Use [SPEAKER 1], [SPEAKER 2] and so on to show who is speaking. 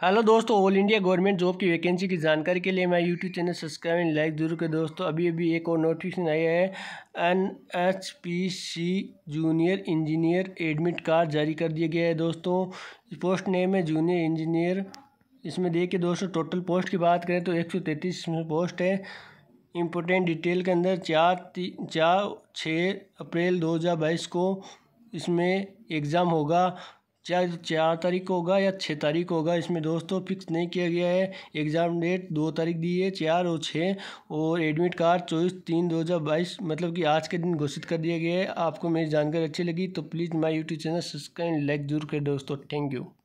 [SPEAKER 1] hello दोस्तों all India government job की vacancy की जानकारी के लिए मैं YouTube channel subscribe and like जरूर करें दोस्तों अभी अभी एक और नोटिफिकेशन आया है N H P C junior engineer admit card जारी कर दिया गया है दोस्तों पोस्ट नेम है जूनियर इंजीनियर इसमें देखिए दोस्तों टोटल पोस्ट की बात करें तो एक सौ पोस्ट है इम्पोर्टेंट डिटेल के अंदर चार ती चार छः अप्रैल दो हज़ार बाईस को इसमें एग्ज़ाम होगा चाहे चार तारीख को होगा या छः तारीख को होगा इसमें दोस्तों फिक्स नहीं किया गया है एग्ज़ाम डेट दो तारीख दी है चार और छः और एडमिट कार्ड चौबीस तीन दो हज़ार बाईस मतलब कि आज के दिन घोषित कर दिया गया है आपको मेरी जानकारी अच्छी लगी तो please my YouTube channel subscribe like जरूर करें दोस्तों थैंक यू